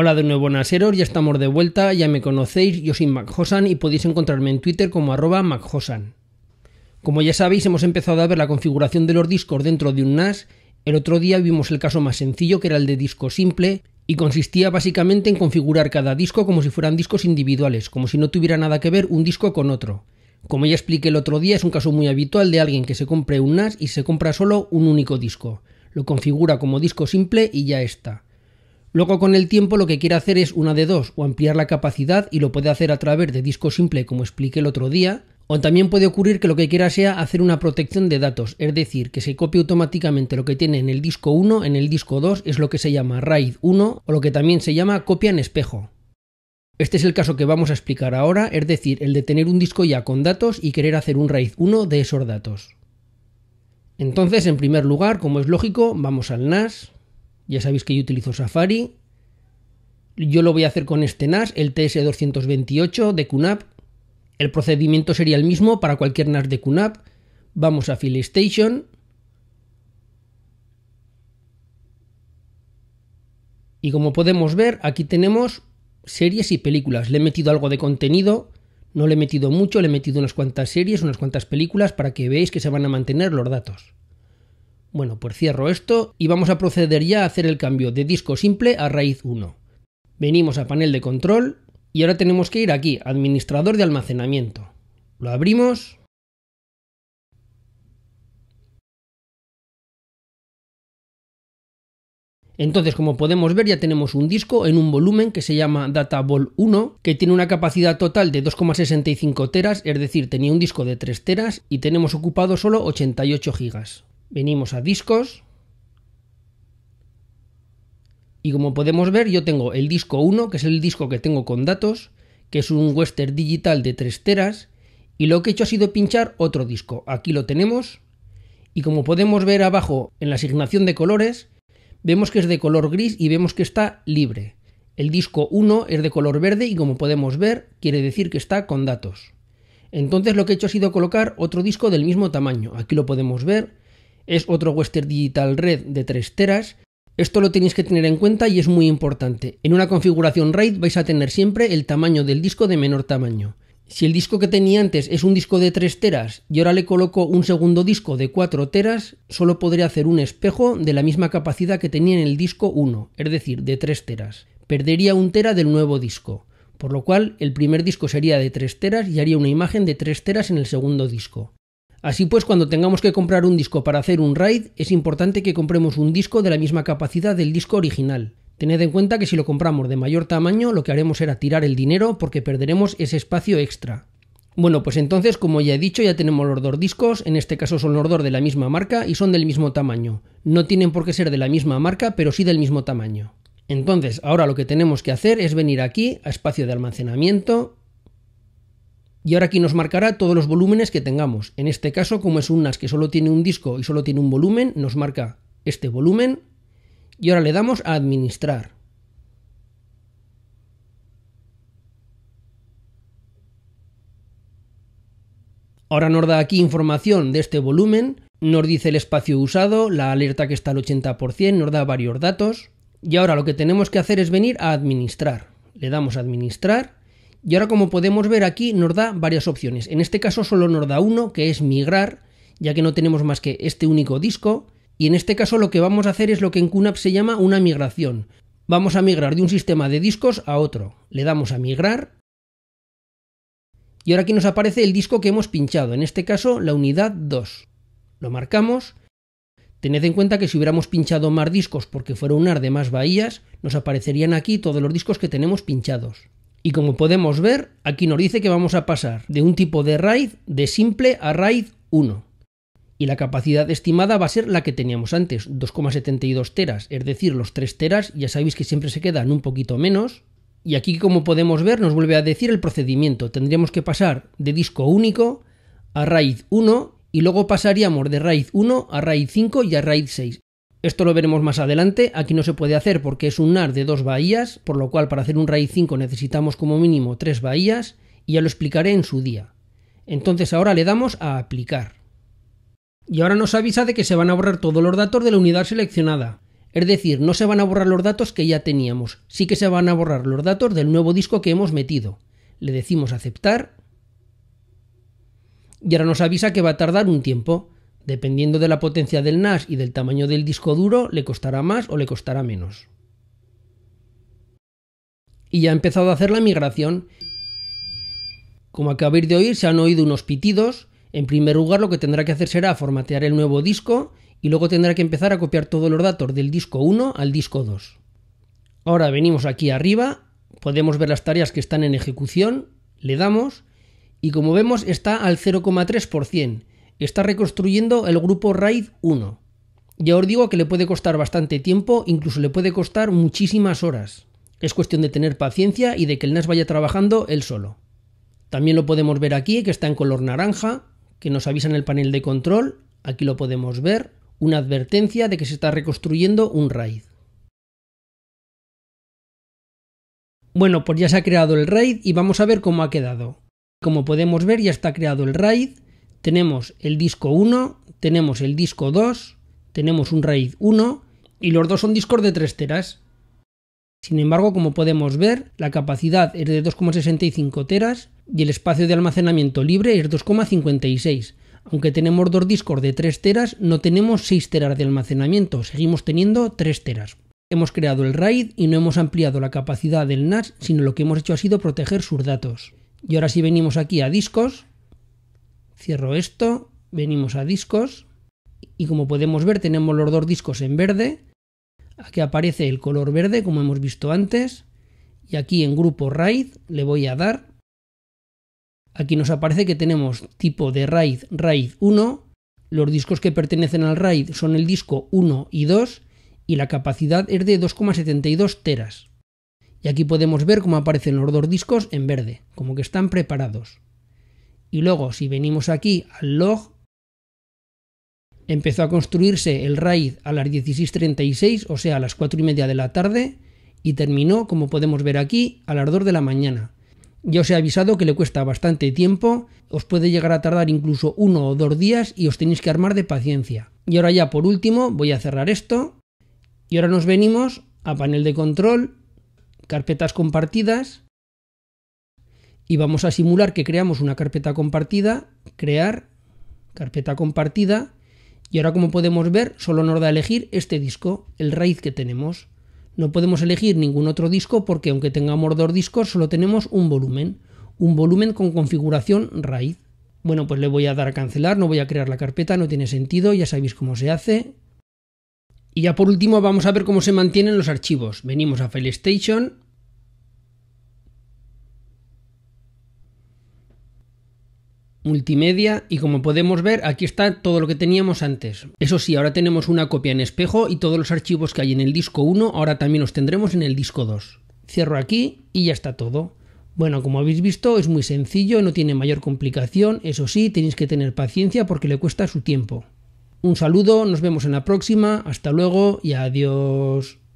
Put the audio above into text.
Hola de nuevo Naseros, ya estamos de vuelta, ya me conocéis, yo soy MacHosan y podéis encontrarme en Twitter como arroba MacHosan. Como ya sabéis, hemos empezado a ver la configuración de los discos dentro de un NAS. El otro día vimos el caso más sencillo, que era el de disco simple, y consistía básicamente en configurar cada disco como si fueran discos individuales, como si no tuviera nada que ver un disco con otro. Como ya expliqué el otro día, es un caso muy habitual de alguien que se compre un NAS y se compra solo un único disco. Lo configura como disco simple y ya está. Luego con el tiempo lo que quiere hacer es una de dos, o ampliar la capacidad y lo puede hacer a través de disco simple como expliqué el otro día, o también puede ocurrir que lo que quiera sea hacer una protección de datos, es decir, que se copie automáticamente lo que tiene en el disco 1 en el disco 2, es lo que se llama RAID 1 o lo que también se llama copia en espejo. Este es el caso que vamos a explicar ahora, es decir, el de tener un disco ya con datos y querer hacer un RAID 1 de esos datos. Entonces, en primer lugar, como es lógico, vamos al NAS, ya sabéis que yo utilizo Safari. Yo lo voy a hacer con este NAS, el TS228 de QNAP. El procedimiento sería el mismo para cualquier NAS de QNAP. Vamos a Station Y como podemos ver, aquí tenemos series y películas. Le he metido algo de contenido, no le he metido mucho, le he metido unas cuantas series, unas cuantas películas para que veáis que se van a mantener los datos. Bueno, pues cierro esto y vamos a proceder ya a hacer el cambio de disco simple a raíz 1. Venimos a panel de control y ahora tenemos que ir aquí, administrador de almacenamiento. Lo abrimos. Entonces, como podemos ver, ya tenemos un disco en un volumen que se llama DataVol 1, que tiene una capacidad total de 2,65 teras, es decir, tenía un disco de 3 teras y tenemos ocupado solo 88 gigas. Venimos a discos. Y como podemos ver, yo tengo el disco 1, que es el disco que tengo con datos, que es un western digital de 3 teras. Y lo que he hecho ha sido pinchar otro disco. Aquí lo tenemos. Y como podemos ver abajo en la asignación de colores, vemos que es de color gris y vemos que está libre. El disco 1 es de color verde y como podemos ver, quiere decir que está con datos. Entonces lo que he hecho ha sido colocar otro disco del mismo tamaño. Aquí lo podemos ver es otro Western Digital Red de 3 teras. Esto lo tenéis que tener en cuenta y es muy importante. En una configuración RAID vais a tener siempre el tamaño del disco de menor tamaño. Si el disco que tenía antes es un disco de 3 teras y ahora le coloco un segundo disco de 4 teras, solo podré hacer un espejo de la misma capacidad que tenía en el disco 1, es decir, de 3 teras. Perdería un tera del nuevo disco, por lo cual el primer disco sería de 3 teras y haría una imagen de 3 teras en el segundo disco. Así pues, cuando tengamos que comprar un disco para hacer un raid, es importante que compremos un disco de la misma capacidad del disco original. Tened en cuenta que si lo compramos de mayor tamaño, lo que haremos será tirar el dinero porque perderemos ese espacio extra. Bueno, pues entonces, como ya he dicho, ya tenemos los dos discos, en este caso son los dos de la misma marca y son del mismo tamaño. No tienen por qué ser de la misma marca, pero sí del mismo tamaño. Entonces, ahora lo que tenemos que hacer es venir aquí a espacio de almacenamiento, y ahora aquí nos marcará todos los volúmenes que tengamos. En este caso, como es un NAS que solo tiene un disco y solo tiene un volumen, nos marca este volumen. Y ahora le damos a administrar. Ahora nos da aquí información de este volumen, nos dice el espacio usado, la alerta que está al 80%, nos da varios datos. Y ahora lo que tenemos que hacer es venir a administrar. Le damos a administrar y ahora como podemos ver aquí nos da varias opciones. En este caso solo nos da uno, que es migrar, ya que no tenemos más que este único disco. Y en este caso lo que vamos a hacer es lo que en QNAP se llama una migración. Vamos a migrar de un sistema de discos a otro. Le damos a migrar. Y ahora aquí nos aparece el disco que hemos pinchado, en este caso la unidad 2. Lo marcamos. Tened en cuenta que si hubiéramos pinchado más discos porque fuera un AR de más bahías, nos aparecerían aquí todos los discos que tenemos pinchados. Y como podemos ver, aquí nos dice que vamos a pasar de un tipo de RAID de simple a RAID 1. Y la capacidad estimada va a ser la que teníamos antes, 2,72 teras, es decir, los 3 teras ya sabéis que siempre se quedan un poquito menos. Y aquí, como podemos ver, nos vuelve a decir el procedimiento. Tendríamos que pasar de disco único a RAID 1 y luego pasaríamos de RAID 1 a RAID 5 y a RAID 6. Esto lo veremos más adelante, aquí no se puede hacer porque es un NAR de dos bahías, por lo cual para hacer un RAID 5 necesitamos como mínimo tres bahías, y ya lo explicaré en su día. Entonces ahora le damos a aplicar. Y ahora nos avisa de que se van a borrar todos los datos de la unidad seleccionada. Es decir, no se van a borrar los datos que ya teníamos, sí que se van a borrar los datos del nuevo disco que hemos metido. Le decimos aceptar. Y ahora nos avisa que va a tardar un tiempo. Dependiendo de la potencia del NAS y del tamaño del disco duro, le costará más o le costará menos. Y ya ha empezado a hacer la migración. Como acabáis de oír, se han oído unos pitidos. En primer lugar, lo que tendrá que hacer será formatear el nuevo disco y luego tendrá que empezar a copiar todos los datos del disco 1 al disco 2. Ahora venimos aquí arriba, podemos ver las tareas que están en ejecución, le damos y como vemos está al 0,3% está reconstruyendo el grupo RAID 1. Ya os digo que le puede costar bastante tiempo, incluso le puede costar muchísimas horas. Es cuestión de tener paciencia y de que el NAS vaya trabajando él solo. También lo podemos ver aquí, que está en color naranja, que nos avisa en el panel de control, aquí lo podemos ver, una advertencia de que se está reconstruyendo un RAID. Bueno, pues ya se ha creado el RAID y vamos a ver cómo ha quedado. Como podemos ver ya está creado el RAID, tenemos el disco 1, tenemos el disco 2, tenemos un RAID 1 y los dos son discos de 3 teras. Sin embargo, como podemos ver, la capacidad es de 2,65 teras y el espacio de almacenamiento libre es 2,56. Aunque tenemos dos discos de 3 teras, no tenemos 6 teras de almacenamiento, seguimos teniendo 3 teras. Hemos creado el RAID y no hemos ampliado la capacidad del NAS, sino lo que hemos hecho ha sido proteger sus datos. Y ahora si venimos aquí a discos, Cierro esto, venimos a discos y como podemos ver tenemos los dos discos en verde. Aquí aparece el color verde como hemos visto antes y aquí en grupo RAID le voy a dar. Aquí nos aparece que tenemos tipo de RAID RAID 1. Los discos que pertenecen al RAID son el disco 1 y 2 y la capacidad es de 2,72 teras. Y aquí podemos ver cómo aparecen los dos discos en verde, como que están preparados. Y luego, si venimos aquí al log, empezó a construirse el raid a las 16.36, o sea, a las 4 y media de la tarde, y terminó, como podemos ver aquí, a las 2 de la mañana. Ya os he avisado que le cuesta bastante tiempo, os puede llegar a tardar incluso uno o dos días y os tenéis que armar de paciencia. Y ahora ya por último voy a cerrar esto y ahora nos venimos a panel de control, carpetas compartidas y vamos a simular que creamos una carpeta compartida, crear, carpeta compartida, y ahora como podemos ver, solo nos da elegir este disco, el raíz que tenemos. No podemos elegir ningún otro disco porque aunque tengamos dos discos, solo tenemos un volumen, un volumen con configuración raíz. Bueno, pues le voy a dar a cancelar, no voy a crear la carpeta, no tiene sentido, ya sabéis cómo se hace. Y ya por último vamos a ver cómo se mantienen los archivos. Venimos a File Station, multimedia y como podemos ver aquí está todo lo que teníamos antes. Eso sí, ahora tenemos una copia en espejo y todos los archivos que hay en el disco 1 ahora también los tendremos en el disco 2. Cierro aquí y ya está todo. Bueno, como habéis visto, es muy sencillo, no tiene mayor complicación, eso sí, tenéis que tener paciencia porque le cuesta su tiempo. Un saludo, nos vemos en la próxima, hasta luego y adiós.